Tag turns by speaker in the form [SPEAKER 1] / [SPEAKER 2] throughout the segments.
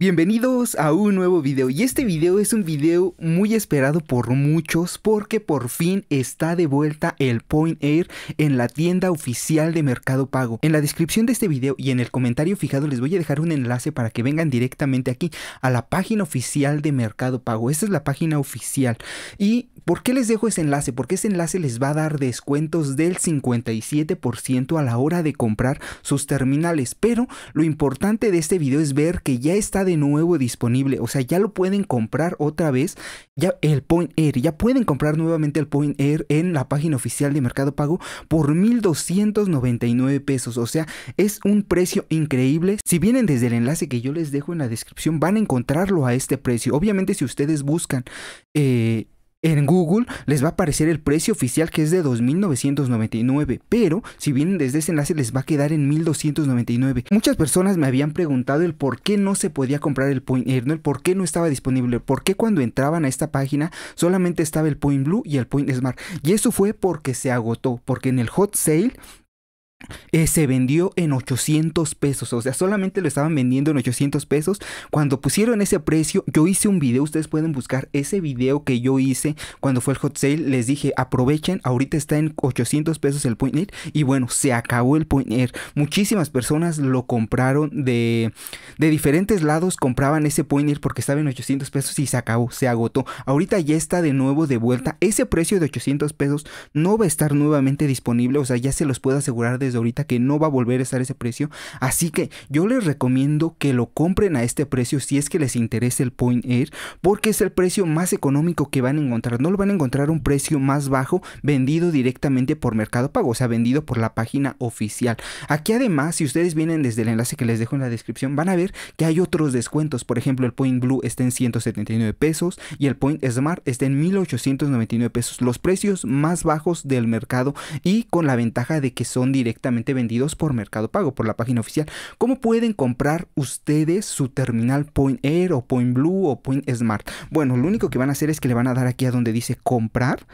[SPEAKER 1] Bienvenidos a un nuevo video y este video es un video muy esperado por muchos porque por fin está de vuelta el Point Air en la tienda oficial de Mercado Pago. En la descripción de este video y en el comentario fijado les voy a dejar un enlace para que vengan directamente aquí a la página oficial de Mercado Pago. Esta es la página oficial y ¿Por qué les dejo ese enlace? Porque ese enlace les va a dar descuentos del 57% a la hora de comprar sus terminales. Pero lo importante de este video es ver que ya está de nuevo disponible. O sea, ya lo pueden comprar otra vez. Ya el Point Air. Ya pueden comprar nuevamente el Point Air en la página oficial de Mercado Pago por 1.299 pesos. O sea, es un precio increíble. Si vienen desde el enlace que yo les dejo en la descripción, van a encontrarlo a este precio. Obviamente si ustedes buscan... Eh, en Google les va a aparecer el precio oficial que es de 2.999, pero si vienen desde ese enlace les va a quedar en 1.299. Muchas personas me habían preguntado el por qué no se podía comprar el Point Air, eh, el por qué no estaba disponible, el por qué cuando entraban a esta página solamente estaba el Point Blue y el Point Smart. Y eso fue porque se agotó, porque en el hot sale eh, se vendió en 800 pesos, o sea, solamente lo estaban vendiendo en 800 pesos. Cuando pusieron ese precio, yo hice un video, ustedes pueden buscar ese video que yo hice cuando fue el hot sale, les dije, aprovechen, ahorita está en 800 pesos el Point y bueno, se acabó el Point Muchísimas personas lo compraron de, de diferentes lados, compraban ese Point porque estaba en 800 pesos y se acabó, se agotó. Ahorita ya está de nuevo de vuelta, ese precio de 800 pesos no va a estar nuevamente disponible, o sea, ya se los puedo asegurar de ahorita que no va a volver a estar ese precio. Así que yo les recomiendo que lo compren a este precio si es que les interesa el Point Air, porque es el precio más económico que van a encontrar. No lo van a encontrar un precio más bajo vendido directamente por Mercado Pago, o sea, vendido por la página oficial. Aquí además, si ustedes vienen desde el enlace que les dejo en la descripción, van a ver que hay otros descuentos. Por ejemplo, el Point Blue está en 179 pesos y el Point Smart está en 1899 pesos. Los precios más bajos del mercado y con la ventaja de que son directamente vendidos por Mercado Pago, por la página oficial. ¿Cómo pueden comprar ustedes su terminal Point Air o Point Blue o Point Smart? Bueno, lo único que van a hacer es que le van a dar aquí a donde dice comprar,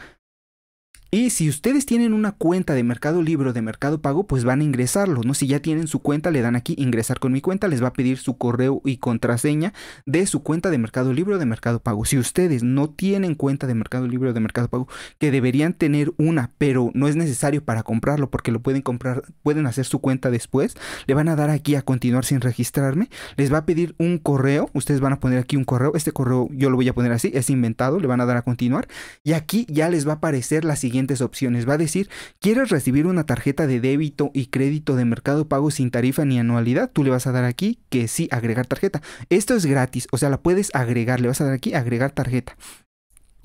[SPEAKER 1] y si ustedes tienen una cuenta de Mercado Libre o de Mercado Pago, pues van a ingresarlo, ¿no? Si ya tienen su cuenta, le dan aquí ingresar con mi cuenta, les va a pedir su correo y contraseña de su cuenta de Mercado Libre o de Mercado Pago. Si ustedes no tienen cuenta de Mercado Libre o de Mercado Pago, que deberían tener una, pero no es necesario para comprarlo porque lo pueden comprar, pueden hacer su cuenta después, le van a dar aquí a continuar sin registrarme, les va a pedir un correo, ustedes van a poner aquí un correo, este correo yo lo voy a poner así, es inventado, le van a dar a continuar y aquí ya les va a aparecer la siguiente opciones. Va a decir, ¿quieres recibir una tarjeta de débito y crédito de mercado pago sin tarifa ni anualidad? Tú le vas a dar aquí que sí, agregar tarjeta. Esto es gratis, o sea, la puedes agregar, le vas a dar aquí agregar tarjeta.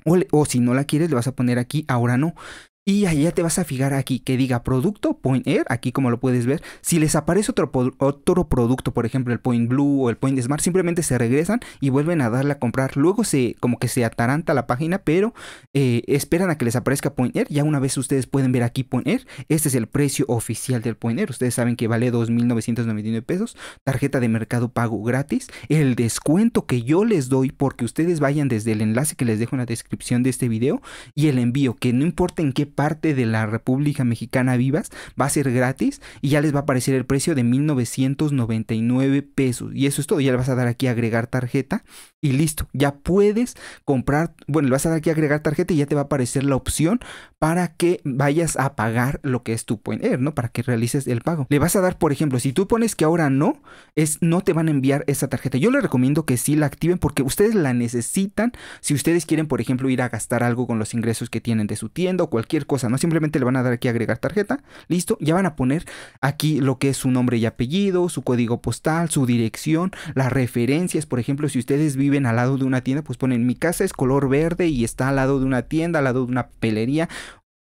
[SPEAKER 1] O, o si no la quieres, le vas a poner aquí, ahora no. Y ahí ya te vas a fijar aquí que diga producto, point air, aquí como lo puedes ver. Si les aparece otro, otro producto, por ejemplo el point blue o el point smart, simplemente se regresan y vuelven a darle a comprar. Luego se como que se ataranta la página, pero eh, esperan a que les aparezca point air. Ya una vez ustedes pueden ver aquí point air, este es el precio oficial del point air. Ustedes saben que vale 2.999 pesos, tarjeta de mercado pago gratis. El descuento que yo les doy porque ustedes vayan desde el enlace que les dejo en la descripción de este video y el envío, que no importa en qué parte de la República Mexicana vivas, va a ser gratis y ya les va a aparecer el precio de 1999 pesos. Y eso es todo, ya le vas a dar aquí agregar tarjeta y listo, ya puedes comprar, bueno, le vas a dar aquí agregar tarjeta y ya te va a aparecer la opción para que vayas a pagar lo que es tu poner ¿no? Para que realices el pago. Le vas a dar, por ejemplo, si tú pones que ahora no, es no te van a enviar esa tarjeta. Yo le recomiendo que sí la activen porque ustedes la necesitan si ustedes quieren, por ejemplo, ir a gastar algo con los ingresos que tienen de su tienda o cualquier cosa, ¿no? Simplemente le van a dar aquí agregar tarjeta, listo, ya van a poner aquí lo que es su nombre y apellido, su código postal, su dirección, las referencias, por ejemplo, si ustedes viven al lado de una tienda, pues ponen mi casa es color verde y está al lado de una tienda, al lado de una pelería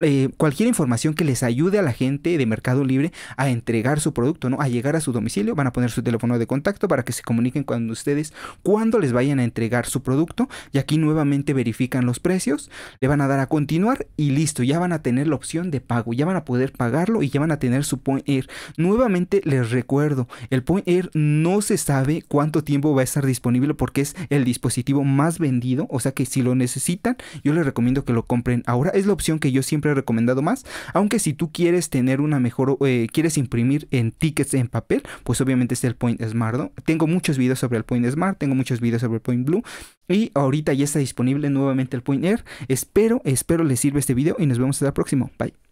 [SPEAKER 1] eh, cualquier información que les ayude a la gente de Mercado Libre a entregar su producto, ¿no? A llegar a su domicilio, van a poner su teléfono de contacto para que se comuniquen con ustedes cuando les vayan a entregar su producto. Y aquí nuevamente verifican los precios, le van a dar a continuar y listo, ya van a tener la opción de pago, ya van a poder pagarlo y ya van a tener su Point Air. Nuevamente les recuerdo, el Point Air no se sabe cuánto tiempo va a estar disponible porque es el dispositivo más vendido, o sea que si lo necesitan, yo les recomiendo que lo compren ahora. Es la opción que yo siempre recomendado más. Aunque si tú quieres tener una mejor, eh, quieres imprimir en tickets en papel, pues obviamente es el Point Smart. Tengo muchos videos sobre el Point Smart, tengo muchos videos sobre el Point Blue. Y ahorita ya está disponible nuevamente el Point Air. Espero, espero les sirva este video y nos vemos hasta el próximo. Bye.